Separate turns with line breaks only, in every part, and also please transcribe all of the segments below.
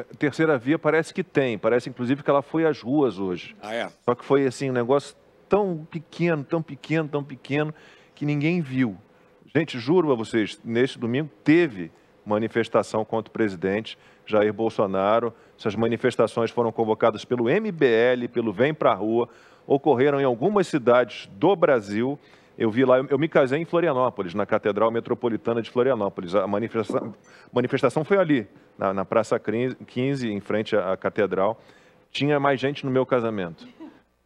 É, terceira via parece que tem, parece inclusive que ela foi às ruas hoje. Ah, é? Só que foi assim, um negócio tão pequeno, tão pequeno, tão pequeno, que ninguém viu. Gente, juro a vocês, neste domingo teve manifestação contra o presidente Jair Bolsonaro. Essas manifestações foram convocadas pelo MBL, pelo Vem Pra Rua, ocorreram em algumas cidades do Brasil eu vi lá, eu, eu, me casei em Florianópolis, na Catedral Metropolitana de Florianópolis. A manifestação, manifestação foi ali, na, na Praça 15, em frente à, à Catedral. Tinha mais gente no meu casamento.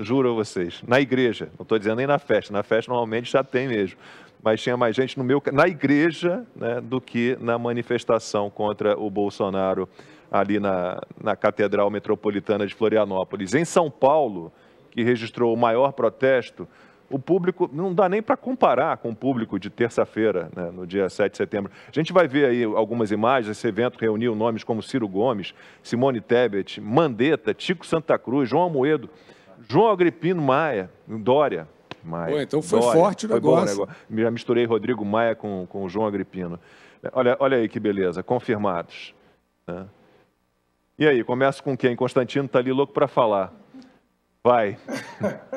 Juro a vocês, na igreja, não estou dizendo nem na festa, na festa normalmente já tem mesmo, mas tinha mais gente no meu, na igreja né, do que na manifestação contra o Bolsonaro ali na, na Catedral Metropolitana de Florianópolis. Em São Paulo, que registrou o maior protesto, o público não dá nem para comparar com o público de terça-feira, né, no dia 7 de setembro. A gente vai ver aí algumas imagens, esse evento reuniu nomes como Ciro Gomes, Simone Tebet, Mandetta, Tico Santa Cruz, João Almoedo, João Agripino Maia, Dória. Maia. Pô, então foi Dória, forte o negócio. Foi bom o negócio. Já misturei Rodrigo Maia com, com João Agripino. Olha, olha aí que beleza, confirmados. Né? E aí, começa com quem? Constantino está ali louco para falar. Vai.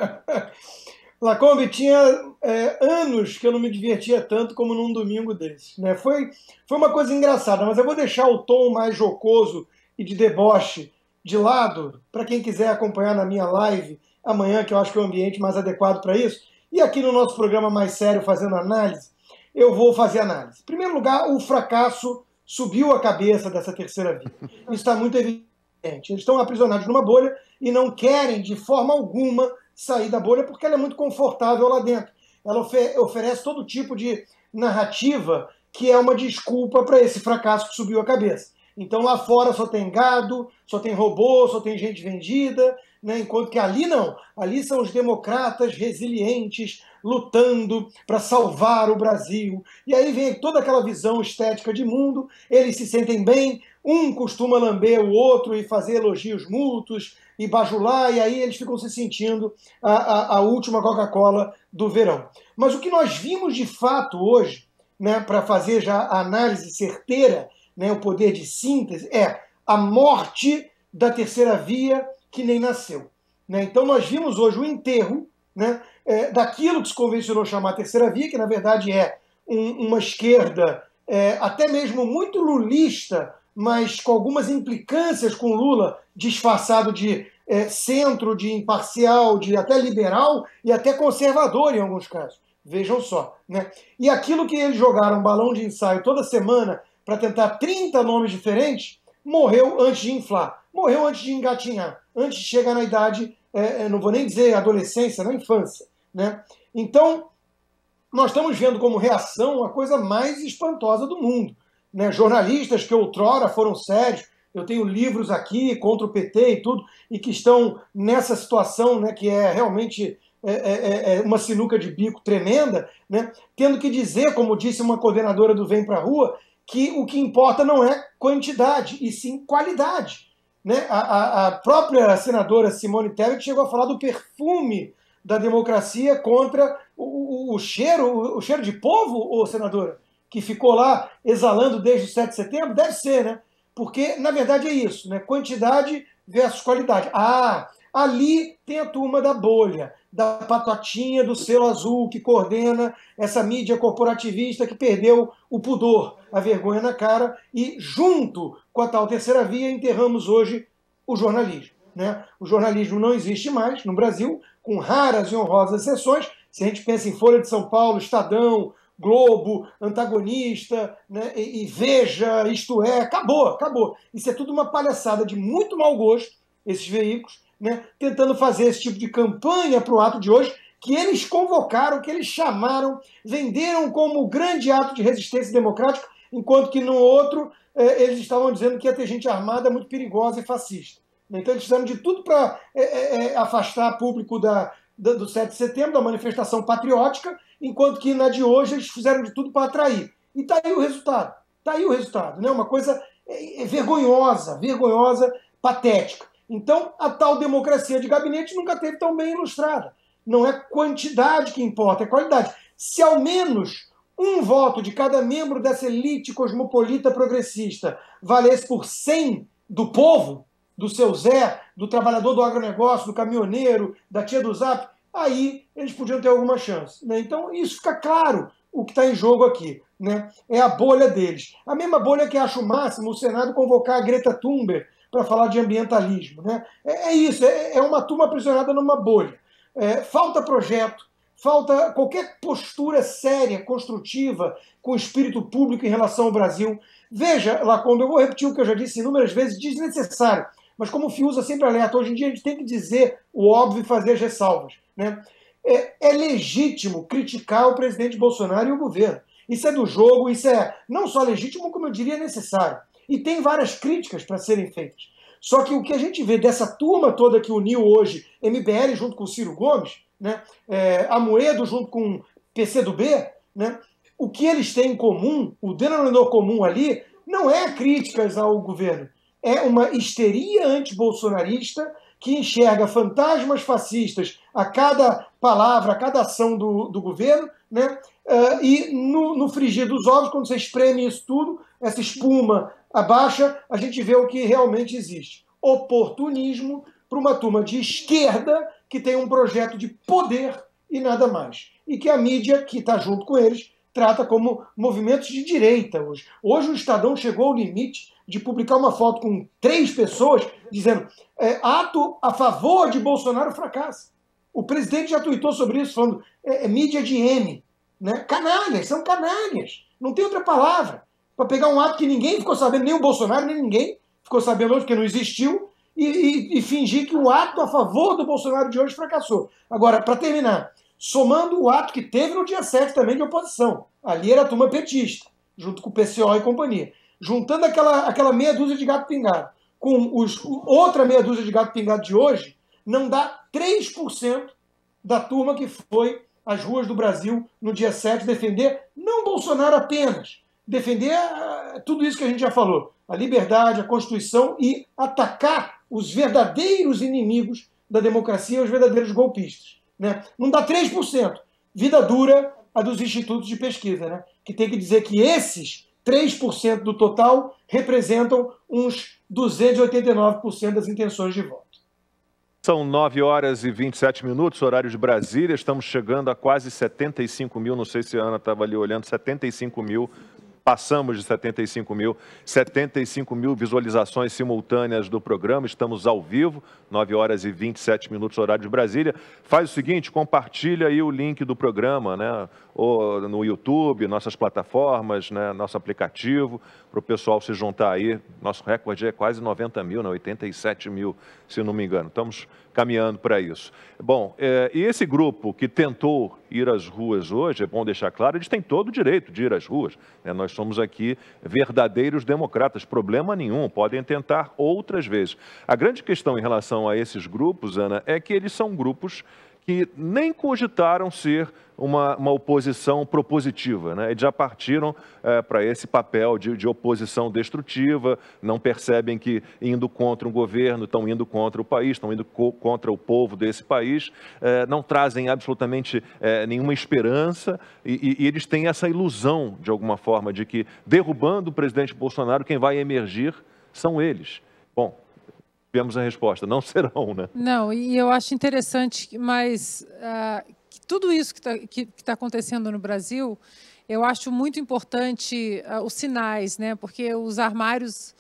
Lacombe tinha é, anos que eu não me divertia tanto como num domingo desse. Né? Foi, foi uma coisa engraçada, mas eu vou deixar o tom mais jocoso e de deboche de lado para quem quiser acompanhar na minha live amanhã, que eu acho que é o ambiente mais adequado para isso. E aqui no nosso programa mais sério, fazendo análise, eu vou fazer análise. Em primeiro lugar, o fracasso subiu a cabeça dessa terceira via. Isso está muito evidente. Eles estão aprisionados numa bolha e não querem, de forma alguma, sair da bolha porque ela é muito confortável lá dentro. Ela oferece todo tipo de narrativa que é uma desculpa para esse fracasso que subiu a cabeça. Então lá fora só tem gado, só tem robô, só tem gente vendida, né? enquanto que ali não. Ali são os democratas resilientes lutando para salvar o Brasil. E aí vem toda aquela visão estética de mundo, eles se sentem bem, um costuma lamber o outro e fazer elogios mútuos, e bajulá, e aí eles ficam se sentindo a, a, a última Coca-Cola do verão. Mas o que nós vimos de fato hoje, né, para fazer já a análise certeira, né, o poder de síntese, é a morte da terceira via que nem nasceu. Né? Então nós vimos hoje o enterro né, é, daquilo que se convencionou chamar terceira via, que na verdade é um, uma esquerda é, até mesmo muito lulista mas com algumas implicâncias com Lula, disfarçado de é, centro, de imparcial, de até liberal e até conservador em alguns casos. Vejam só. Né? E aquilo que eles jogaram um balão de ensaio toda semana para tentar 30 nomes diferentes, morreu antes de inflar, morreu antes de engatinhar, antes de chegar na idade, é, é, não vou nem dizer adolescência, na infância. Né? Então, nós estamos vendo como reação a coisa mais espantosa do mundo né, jornalistas que outrora foram sérios. Eu tenho livros aqui contra o PT e tudo, e que estão nessa situação né, que é realmente é, é, é, é uma sinuca de bico tremenda, né, tendo que dizer, como disse uma coordenadora do Vem Pra Rua, que o que importa não é quantidade, e sim qualidade. Né? A, a, a própria senadora Simone Tebet chegou a falar do perfume da democracia contra o, o, o cheiro, o, o, cheiro de povo, ô senadora? que ficou lá exalando desde o 7 de setembro? Deve ser, né? Porque, na verdade, é isso, né? Quantidade versus qualidade. Ah, ali tem a turma da bolha, da patotinha do selo azul que coordena essa mídia corporativista que perdeu o pudor, a vergonha na cara, e junto com a tal terceira via enterramos hoje o jornalismo. Né? O jornalismo não existe mais no Brasil, com raras e honrosas exceções. Se a gente pensa em Folha de São Paulo, Estadão, Globo, antagonista, né, e, e Veja, isto é, acabou, acabou. Isso é tudo uma palhaçada de muito mau gosto, esses veículos, né, tentando fazer esse tipo de campanha para o ato de hoje, que eles convocaram, que eles chamaram, venderam como grande ato de resistência democrática, enquanto que no outro é, eles estavam dizendo que ia ter gente armada muito perigosa e fascista. Então eles fizeram de tudo para é, é, é, afastar público da, do 7 de setembro, da manifestação patriótica, enquanto que na de hoje eles fizeram de tudo para atrair. E está aí o resultado. Está aí o resultado. Né? Uma coisa é, é vergonhosa, vergonhosa, patética. Então, a tal democracia de gabinete nunca teve tão bem ilustrada. Não é quantidade que importa, é qualidade. Se ao menos um voto de cada membro dessa elite cosmopolita progressista valesse por 100 do povo, do seu Zé, do trabalhador do agronegócio, do caminhoneiro, da tia do Zap, aí eles podiam ter alguma chance. Né? Então isso fica claro o que está em jogo aqui. Né? É a bolha deles. A mesma bolha que acho o máximo o Senado convocar a Greta Thunberg para falar de ambientalismo. Né? É, é isso, é, é, uma turma aprisionada numa bolha. É, falta projeto, falta qualquer postura séria, construtiva, com espírito público em relação ao Brasil. Veja, Lacombe, eu vou repetir o que eu já disse inúmeras vezes, desnecessário. Mas como o FIUSA sempre alerta, hoje em dia a gente tem que dizer o óbvio e fazer as ressalvas. Né? É, é legítimo criticar o presidente Bolsonaro e o governo. Isso é do jogo, isso é não só legítimo, como eu diria necessário. E tem várias críticas para serem feitas. Só que o que a gente vê dessa turma toda que uniu hoje MBL junto com Ciro Gomes, né, é, Amoedo junto com PCdoB, né, o que eles têm em comum, o denominador comum ali, não é críticas ao governo, é uma histeria antibolsonarista que enxerga fantasmas fascistas a cada palavra, a cada ação do, do governo, né? Uh, e no, no frigir dos ovos, quando você espreme isso tudo, essa espuma abaixa, a gente vê o que realmente existe. Oportunismo para uma turma de esquerda que tem um projeto de poder e nada mais. E que a mídia, que está junto com eles, trata como movimentos de direita hoje. Hoje o Estadão chegou ao limite de publicar uma foto com três pessoas dizendo é, ato a favor de Bolsonaro fracassa. O presidente já tuitou sobre isso, falando é, é mídia de M. Né? Canalhas, são canalhas. Não tem outra palavra. Para pegar um ato que ninguém ficou sabendo, nem o Bolsonaro, nem ninguém ficou sabendo hoje, porque não existiu, e, e, e fingir que o ato a favor do Bolsonaro de hoje fracassou. Agora, para terminar, somando o ato que teve no dia 7 também de oposição. Ali era a turma petista, junto com o PCO e companhia. Juntando aquela, aquela meia dúzia de gato pingado com os, outra meia dúzia de gato pingado de hoje, não dá 3% da turma que foi às ruas do Brasil no dia 7 defender, não Bolsonaro apenas, defender ah, tudo isso que a gente já falou, a liberdade, a Constituição e atacar os verdadeiros inimigos da democracia, os verdadeiros golpistas. Né? Não dá 3%. Vida dura a dos institutos de pesquisa, né? que tem que dizer que esses 3% do total representam uns 289% das intenções de voto.
São 9 horas e 27 minutos, horário de Brasília. Estamos chegando a quase 75 mil. Não sei se a Ana estava ali olhando, 75 mil Passamos de 75 mil, 75 mil visualizações simultâneas do programa. Estamos ao vivo, 9 horas e 27 minutos, horário de Brasília. Faz o seguinte, compartilha aí o link do programa, né? Ou no YouTube, nossas plataformas, né? nosso aplicativo, para o pessoal se juntar aí. Nosso recorde é quase 90 mil, né? 87 mil, se não me engano. Estamos caminhando para isso. Bom, é, e esse grupo que tentou ir às ruas hoje, é bom deixar claro, eles têm todo o direito de ir às ruas. Né? Nós somos aqui verdadeiros democratas, problema nenhum, podem tentar outras vezes. A grande questão em relação a esses grupos, Ana, é que eles são grupos que nem cogitaram ser uma, uma oposição propositiva. Né? Eles já partiram é, para esse papel de, de, oposição destrutiva, não percebem que indo contra um governo, estão indo contra o país, estão indo co contra o povo desse país, é, não trazem absolutamente é, nenhuma esperança e, e, e eles têm essa ilusão, de alguma forma, de que derrubando o presidente Bolsonaro, quem vai emergir são eles. Bom, tivemos a resposta. Não serão, né?
Não, e eu acho interessante, mas uh, que tudo isso que está que, que tá acontecendo no Brasil, eu acho muito importante uh, os sinais, né? Porque os armários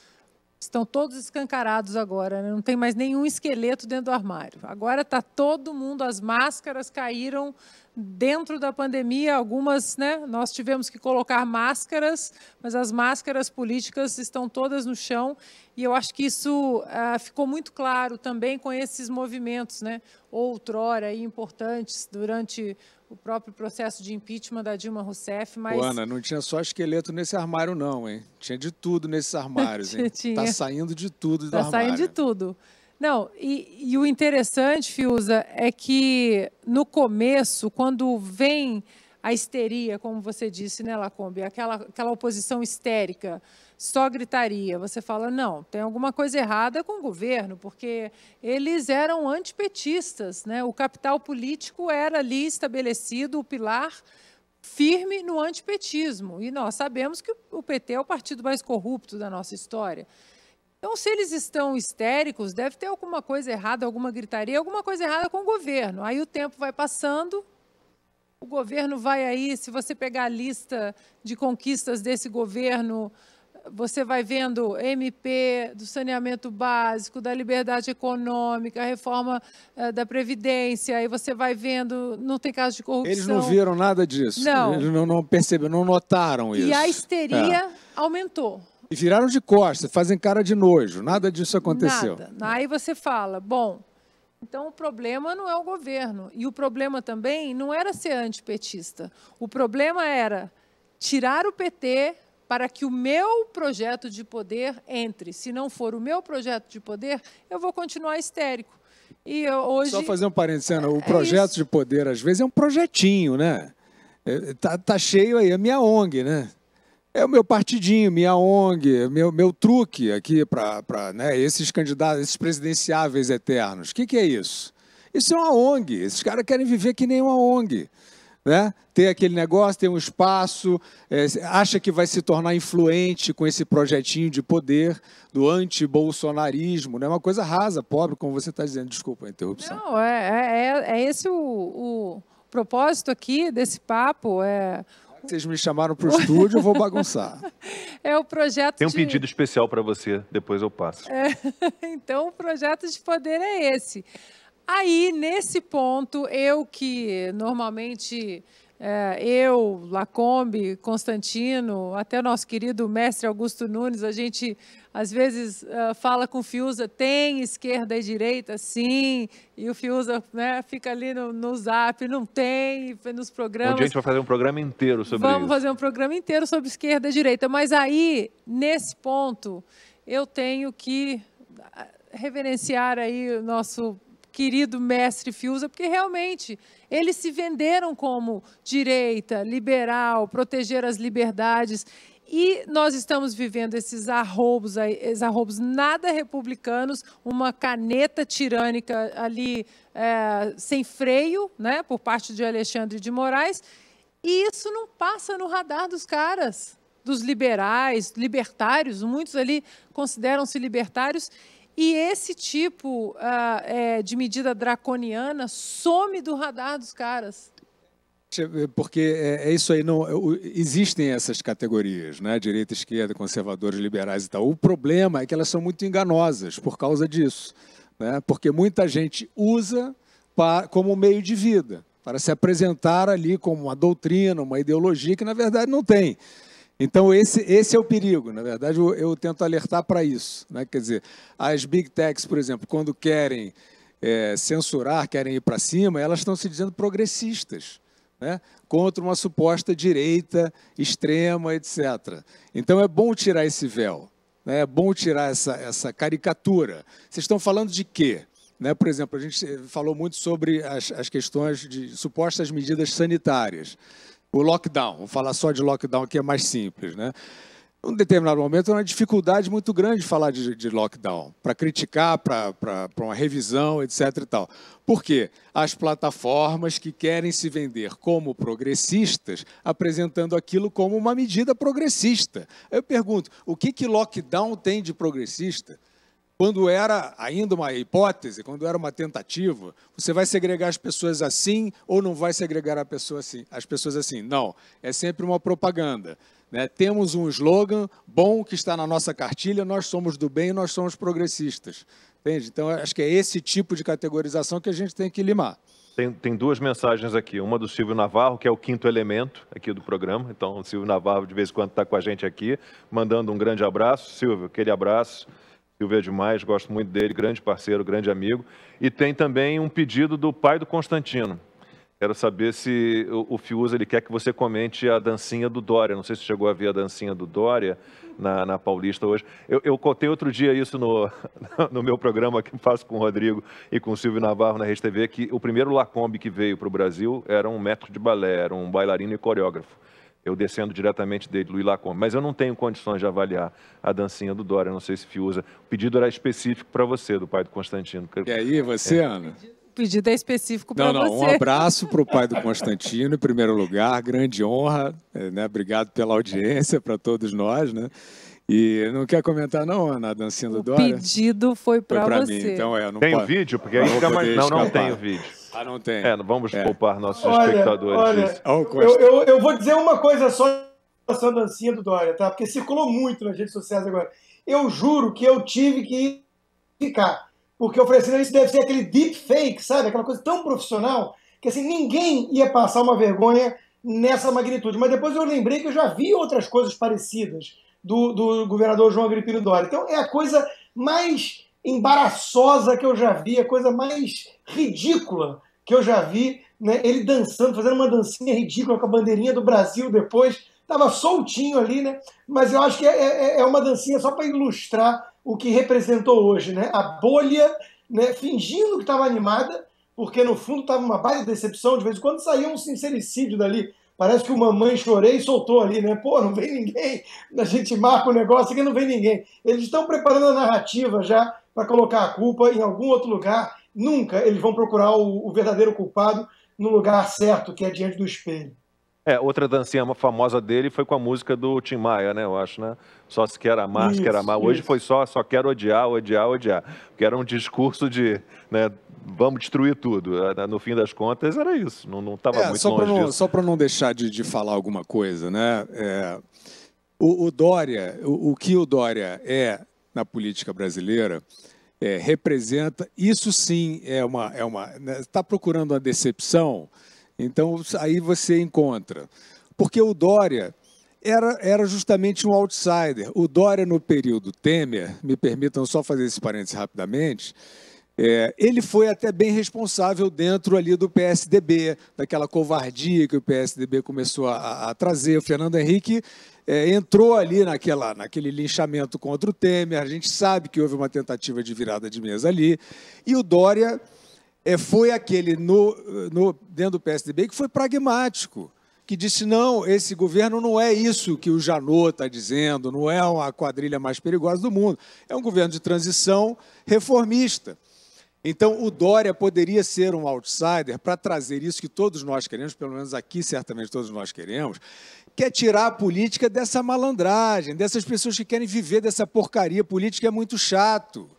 estão todos escancarados agora, né? não tem mais nenhum esqueleto dentro do armário. Agora está todo mundo, as máscaras caíram dentro da pandemia, algumas, né, nós tivemos que colocar máscaras, mas as máscaras políticas estão todas no chão, e eu acho que isso ah, ficou muito claro também com esses movimentos, né, outrora importantes durante o próprio processo de impeachment da Dilma Rousseff, mas... Pô, Ana,
não tinha só esqueleto nesse armário não, hein? Tinha de tudo nesses armários, hein? tá saindo de tudo do tá armário. Tá saindo
de tudo. Não, e, e o interessante, Fiuza, é que no começo, quando vem a histeria, como você disse, né, Lacombe? Aquela, aquela oposição histérica, só gritaria. Você fala, não, tem alguma coisa errada com o governo, porque eles eram antipetistas. Né? O capital político era ali estabelecido, o pilar firme no antipetismo. E nós sabemos que o PT é o partido mais corrupto da nossa história. Então, se eles estão histéricos, deve ter alguma coisa errada, alguma gritaria, alguma coisa errada com o governo. Aí o tempo vai passando, o governo vai aí, se você pegar a lista de conquistas desse governo, você vai vendo MP do saneamento básico, da liberdade econômica, reforma uh, da Previdência, aí você vai vendo, não tem caso de corrupção. Eles não viram
nada disso. Não. Eles não, não perceberam, não notaram isso. E a
histeria é. aumentou.
E viraram de costas, fazem cara de nojo, nada disso aconteceu. Nada.
Aí você fala, bom, então o problema não é o governo. E o problema também não era ser antipetista. O problema era tirar o PT para que o meu projeto de poder entre. Se não for o meu projeto de poder, eu vou continuar histérico. E eu, hoje... Só fazer
um parênteses, Ana, o é projeto isso. de poder, às vezes, é um projetinho, né? É, tá, tá cheio aí a minha ONG, né? É o meu partidinho, minha ONG, meu, meu truque aqui para né, esses candidatos, esses presidenciáveis eternos. O que, que é isso? Isso é uma ONG. Esses caras querem viver que nem uma ONG né? Tem aquele negócio, tem um espaço, é, acha que vai se tornar influente com esse projetinho de poder do anti-bolsonarismo, né? É uma coisa rasa, pobre, como você está dizendo. Desculpa a interrupção.
Não, é, é, é, é esse o, o, propósito aqui desse papo. É... Vocês me chamaram para o estúdio, eu vou bagunçar. É o projeto. Tem um de... pedido
especial para você, depois eu passo.
É, então, o projeto de poder é esse. Aí, nesse ponto, eu que normalmente é, eu, Lacombe, Constantino, até o nosso querido mestre Augusto Nunes, a gente às vezes uh, fala com o Fiuza, tem esquerda e direita, sim, e o Fiuza né, fica ali no, no zap, não tem, nos programas. Um a gente vai fazer
um programa inteiro sobre Vamos isso. Vamos
fazer um programa inteiro sobre esquerda e direita, mas aí, nesse ponto, eu tenho que é, reverenciar aí o nosso querido mestre Fiuza, porque realmente eles se venderam como direita, liberal, proteger as liberdades. E nós estamos vivendo esses arroubos, esses arrobos nada republicanos, uma caneta tirânica ali é, sem freio, né, por parte de Alexandre de Moraes. E isso não passa no radar dos caras, dos liberais, libertários, muitos ali consideram-se libertários. E esse tipo ah, é, de medida draconiana some do radar dos caras.
Porque é, é isso aí, não existem essas categorias, né? direita, esquerda, conservadores, liberais e tal. O problema é que elas são muito enganosas por causa disso, né? porque muita gente usa para, como meio de vida, para se apresentar ali como uma doutrina, uma ideologia que na verdade não tem. Então, esse, esse é o perigo. Na verdade, eu, eu tento alertar para isso. Né? Quer dizer, as big techs, por exemplo, quando querem é, censurar, querem ir para cima, elas estão se dizendo progressistas. Né? contra uma suposta direita extrema, etc. Então é bom tirar esse véu, né? é bom tirar essa, essa caricatura. Vocês estão falando de quê? Né? Por exemplo, a gente falou muito sobre as, as questões de supostas medidas sanitárias o lockdown. Vou falar só de lockdown que é mais simples, né? Em um determinado momento, era uma dificuldade muito grande falar de, de lockdown, para criticar, para uma revisão, etc. E tal. Por quê? As plataformas que querem se vender como progressistas, apresentando aquilo como uma medida progressista. Eu pergunto, o que, que lockdown tem de progressista? quando era ainda uma hipótese, quando era uma tentativa, você vai segregar as pessoas assim ou não vai segregar a pessoa assim, as pessoas assim? Não, é sempre uma propaganda. Né? Temos um slogan bom que está na nossa cartilha, nós somos do bem, nós somos progressistas. Entende? Então, acho que é esse tipo de categorização que a gente tem que limar.
Tem, tem duas mensagens aqui. Uma do Silvio Navarro, que é o quinto elemento aqui do programa. Então, o Silvio Navarro, de vez em quando, está com a gente aqui, mandando um grande abraço. Silvio, aquele abraço. Silvia demais, gosto muito dele, grande parceiro, grande amigo. E tem também um pedido do pai do Constantino. Quero saber se o, Fiuza ele quer que você comente a dancinha do Dória. Não sei se chegou a ver a dancinha do Dória na, na Paulista hoje. Eu, eu contei outro dia isso no, no meu programa que faço com o Rodrigo e com o Silvio Navarro na RedeTV, que o primeiro Lacombe que veio para o Brasil era um metro de balé, era um bailarino e coreógrafo eu descendo diretamente dele, Luiz Lacombe. Mas eu não tenho condições de avaliar a dancinha do Dória, não sei se Fiuza. O pedido era específico para você, do pai do Constantino. E aí, você, é. Ana?
pedido é específico para você. Não, não, um abraço
para o pai do Constantino, em primeiro lugar, grande honra, eh, né? Obrigado pela audiência, para todos nós, né? E não quer comentar, não, Ana, a dancinha do Dória? O pedido foi
para você. Mim. Então, é, não
tem pode, vídeo? Porque aí fica mais... Não, não tem
vídeo. Ah, não tem. É, vamos é. poupar nossos olha, espectadores olha, eu, eu,
eu, vou dizer uma coisa só em relação dancinha do Dória, tá? Porque circulou muito nas redes sociais agora. Eu juro que eu tive que ficar. Porque eu falei assim, isso deve ser aquele deep fake, sabe? Aquela coisa tão profissional que assim, ninguém ia passar uma vergonha nessa magnitude. Mas depois eu lembrei que eu já vi outras coisas parecidas do, do governador João Agripino Dória. Então é a coisa mais embaraçosa que eu já vi, a coisa mais ridícula que eu já vi, né? Ele dançando, fazendo uma dancinha ridícula com a bandeirinha do Brasil depois. Tava soltinho ali, né? Mas eu acho que é, é, é, é uma dancinha só para ilustrar o que representou hoje, né? A bolha, né? Fingindo que estava animada, porque no fundo estava uma baita decepção. De vez em quando saía um sincericídio dali. Parece que o Mamãe Chorei soltou ali, né? Pô, não vem ninguém. A gente marca o negócio e não vem ninguém. Eles estão preparando a narrativa já para colocar a culpa em algum outro lugar. Nunca eles vão procurar o, o verdadeiro culpado no lugar certo, que é diante do espelho.
É, outra dancinha famosa dele foi com a música do Tim Maia, né? Eu acho, né? Só se quer amar, isso, se quer amar. Hoje isso. foi só, só quero odiar, odiar, odiar. Porque era um discurso de, né? Vamos destruir tudo. É, né, no fim das contas, era isso. Não estava é, muito só longe não, disso.
Só para não deixar de, de falar alguma coisa, né? É, o, o Dória, o, o que o Dória é na política brasileira é, representa, isso sim é uma. Está é uma, né, tá procurando uma decepção, então aí você encontra. Porque o Dória era, era justamente um outsider. O Dória, no período Temer, me permitam só fazer esse parênteses rapidamente, é, ele foi até bem responsável dentro ali do PSDB, daquela covardia que o PSDB começou a, a trazer. O Fernando Henrique é, entrou ali naquela, naquele linchamento contra o Temer. A gente sabe que houve uma tentativa de virada de mesa ali. E o Dória é, foi aquele no, no, dentro do PSDB que foi pragmático que disse: não, esse governo não é isso que o Janot está dizendo, não é a quadrilha mais perigosa do mundo. É um governo de transição reformista. Então, o Dória poderia ser um outsider para trazer isso que todos nós queremos, pelo menos aqui certamente todos nós queremos, que é tirar a política dessa malandragem, dessas pessoas que querem viver dessa porcaria. Política é muito chato.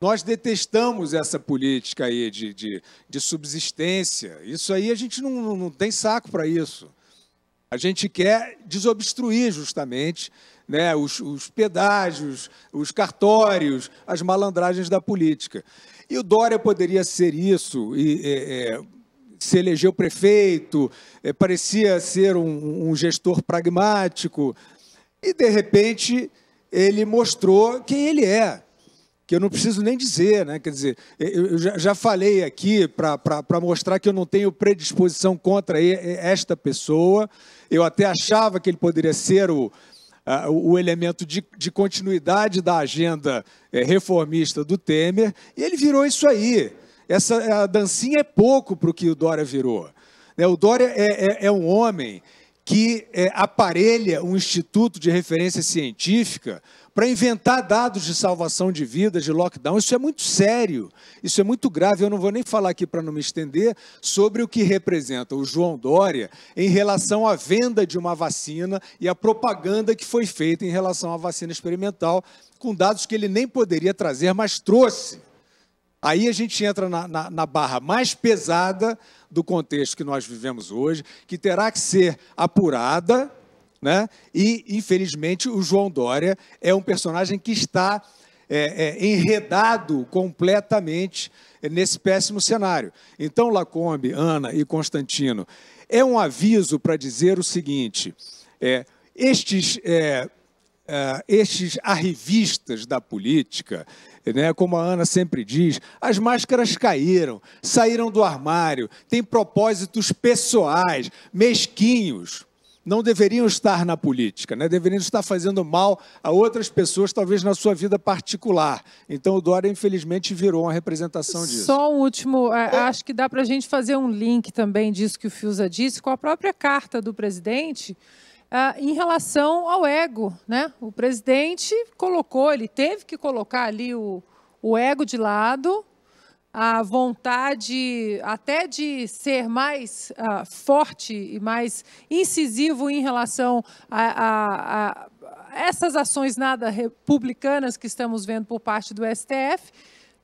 Nós detestamos essa política aí de, de, de subsistência. Isso aí a gente não, não tem saco para isso. A gente quer desobstruir justamente né, os, os pedágios, os cartórios, as malandragens da política. E o Dória poderia ser isso, e, é, é, se elegeu prefeito, é, parecia ser um, um, gestor pragmático, e de repente ele mostrou quem ele é, que eu não preciso nem dizer, né? Quer dizer, é, eu já, já falei aqui para mostrar que eu não tenho predisposição contra é, esta pessoa. Eu até achava que ele poderia ser o, uh, o elemento de, de, continuidade da agenda eh, reformista do Temer, e ele virou isso aí. Essa a dancinha é pouco para o que o Dória virou. Né? O Dória é, é, é um homem que eh, aparelha um instituto de referência científica para inventar dados de salvação de vidas, de lockdown. Isso é muito sério, isso é muito grave. Eu não vou nem falar aqui para não me estender sobre o que representa o João Dória em relação à venda de uma vacina e à propaganda que foi feita em relação à vacina experimental, com dados que ele nem poderia trazer, mas trouxe. Aí a gente entra na, na, na, barra mais pesada do contexto que nós vivemos hoje, que terá que ser apurada né? E, infelizmente, o João Dória é um personagem que está é, é, enredado completamente nesse péssimo cenário. Então, Lacombe, Ana e Constantino, é um aviso para dizer o seguinte: é, estes. É, é, estes arrivistas da política, né, como a Ana sempre diz, as máscaras caíram, saíram do armário, têm propósitos pessoais, mesquinhos, não deveriam estar na política, né? deveriam estar fazendo mal a outras pessoas, talvez na sua vida particular. Então o Dória, infelizmente, virou uma representação disso.
Só um último, é, acho que dá para a gente fazer um link também disso que o Fiuza disse, com a própria carta do presidente. Uh, em relação ao ego, né? O presidente colocou, ele teve que colocar ali o, o ego de lado a vontade até de ser mais uh, forte e mais incisivo em relação a, a, a essas ações nada republicanas que estamos vendo por parte do STF.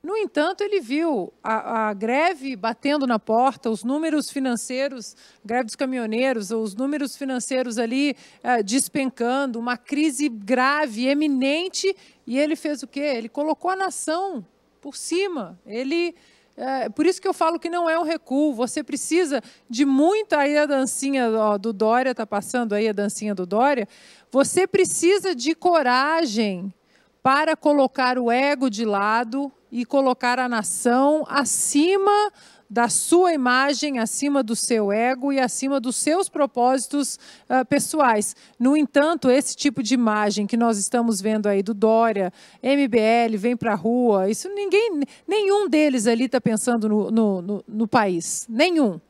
No entanto, ele viu a, a, greve batendo na porta, os números financeiros, greve dos caminhoneiros, os números financeiros ali eh, despencando, uma crise grave, eminente, e ele fez o quê? Ele colocou a nação por cima. Ele é, por isso que eu falo que não é um recuo. Você precisa de muita aí a dancinha ó, do Dória está passando aí a dancinha do Dória. Você precisa de coragem para colocar o ego de lado e colocar a nação acima da sua imagem acima do seu ego e acima dos seus propósitos uh, pessoais. No entanto, esse tipo de imagem que nós estamos vendo aí do Dória, MBL, vem para a rua, isso ninguém, nenhum deles ali está pensando no, no, no, no, país, nenhum.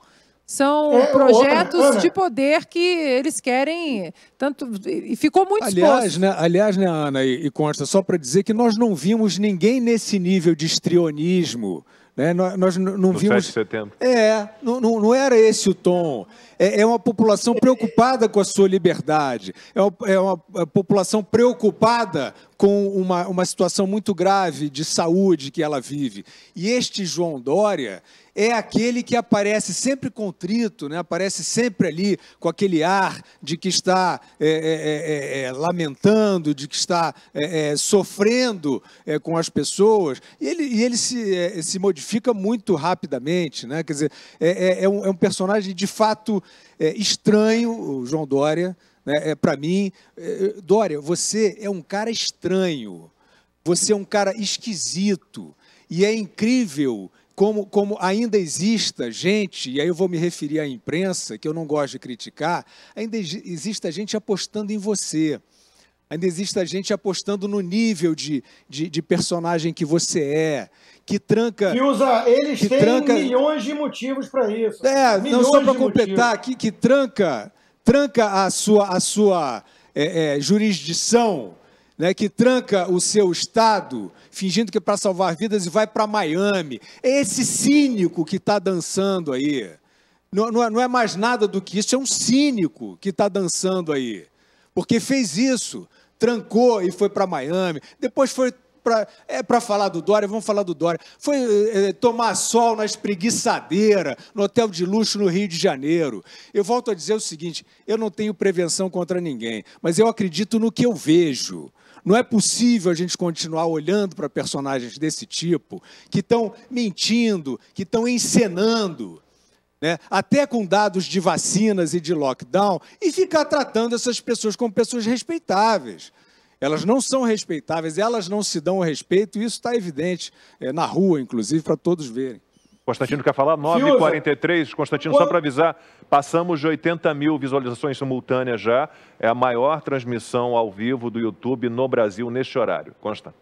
São é, projetos outra, de poder que eles querem tanto e ficou muito aliás,
Né, aliás, né, Ana e, e Consta, só para dizer que nós não vimos ninguém nesse nível de estrionismo né? Nós não no vimos. 7 de setembro. É, não, não, não era esse o tom. É, é, uma população preocupada com a sua liberdade, é uma, é uma é população preocupada com uma, uma situação muito grave de saúde que ela vive. E este João Dória é aquele que aparece sempre contrito, né? aparece sempre ali com aquele ar de que está é, é, é, é, é lamentando, de que está é, sofrendo com as pessoas. E ele, e ele se, se modifica muito rapidamente. Né? Quer dizer, é, um, um, personagem de fato estranho, o João Dória. Né? É, é para mim, é, Dória, você é um cara estranho, você é um cara esquisito, e é incrível como, como ainda exista gente, e aí eu vou me referir à imprensa, que eu não gosto de criticar, ainda exista gente apostando em você. Ainda existe gente apostando no nível de, de, de, personagem que você é, que tranca. Que usa, eles que têm tranca... milhões
de motivos para isso. É, milhões não só para
completar, que, que tranca tranca a sua, a sua é, é, jurisdição, né, que tranca o seu Estado, fingindo que é para salvar vidas e vai para Miami. É esse cínico que está dançando aí. Não, não, é, não é mais nada do que isso, é um cínico que está dançando aí. Porque fez isso, trancou e foi para Miami, depois foi é para falar do Dória, vamos falar do Dória. Foi é, tomar sol na espreguiçadeira, no hotel de luxo no Rio de Janeiro. Eu volto a dizer o seguinte: eu não tenho prevenção contra ninguém, mas eu acredito no que eu vejo. Não é possível a gente continuar olhando para personagens desse tipo, que estão mentindo, que estão encenando, né? até com dados de vacinas e de lockdown, e ficar tratando essas pessoas como pessoas respeitáveis. Elas não são respeitáveis, elas não se dão o respeito, e isso está evidente é, na rua, inclusive, para todos verem. Constantino quer falar? 9h43.
Constantino, só para avisar, passamos de 80 mil visualizações simultâneas já. É a maior transmissão ao vivo do YouTube no Brasil neste horário. Consta.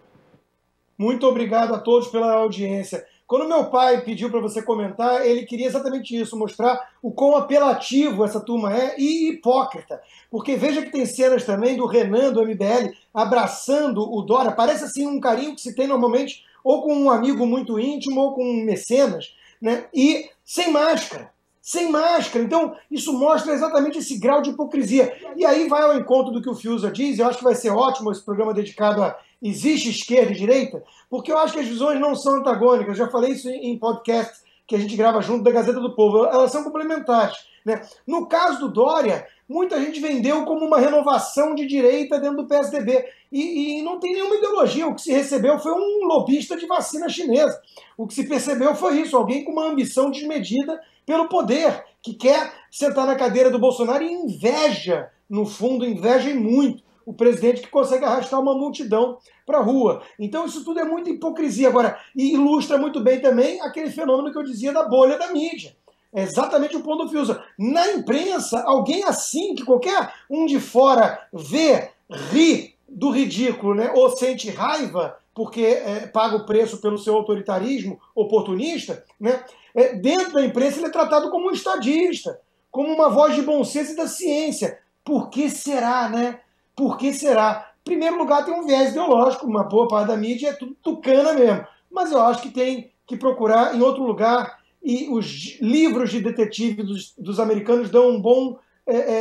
Muito obrigado a todos pela audiência. Quando meu pai pediu para você comentar, ele queria exatamente isso, mostrar o quão apelativo essa turma é e hipócrita. Porque veja que tem cenas também do Renan, do MBL, abraçando o Dora, Parece assim um carinho que se tem normalmente ou com um amigo muito íntimo ou com um mecenas, né? E sem máscara. Sem máscara. Então, isso mostra exatamente esse grau de hipocrisia. E aí vai ao encontro do que o Fiusa diz, eu acho que vai ser ótimo esse programa dedicado a Existe esquerda e direita? Porque eu acho que as visões não são antagônicas. Eu já falei isso em podcasts que a gente grava junto da Gazeta do Povo. Elas são complementares. Né? No caso do Dória, muita gente vendeu como uma renovação de direita dentro do PSDB. E, e, não tem nenhuma ideologia. O que se recebeu foi um lobista de vacina chinesa. O que se percebeu foi isso: alguém com uma ambição desmedida pelo poder, que quer sentar na cadeira do Bolsonaro e inveja, no fundo, inveja e muito o presidente que consegue arrastar uma multidão para a rua. Então isso tudo é muita hipocrisia. Agora, e ilustra muito bem também aquele fenômeno que eu dizia da bolha da mídia. É exatamente o ponto do Fiusa. Na imprensa, alguém assim, que qualquer um de fora vê, ri do ridículo, né? ou sente raiva, porque é, paga o preço pelo seu autoritarismo oportunista, né? É, dentro da imprensa ele é tratado como um estadista, como uma voz de bom senso e da ciência. Por que será, né? Por que será? Em primeiro lugar, tem um viés ideológico, uma boa parte da mídia é tudo tucana mesmo. Mas eu acho que tem que procurar em outro lugar. E os livros de detetive dos, dos americanos dão um bom, é, é,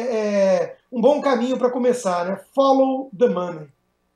é um bom caminho para começar, né? Follow the money.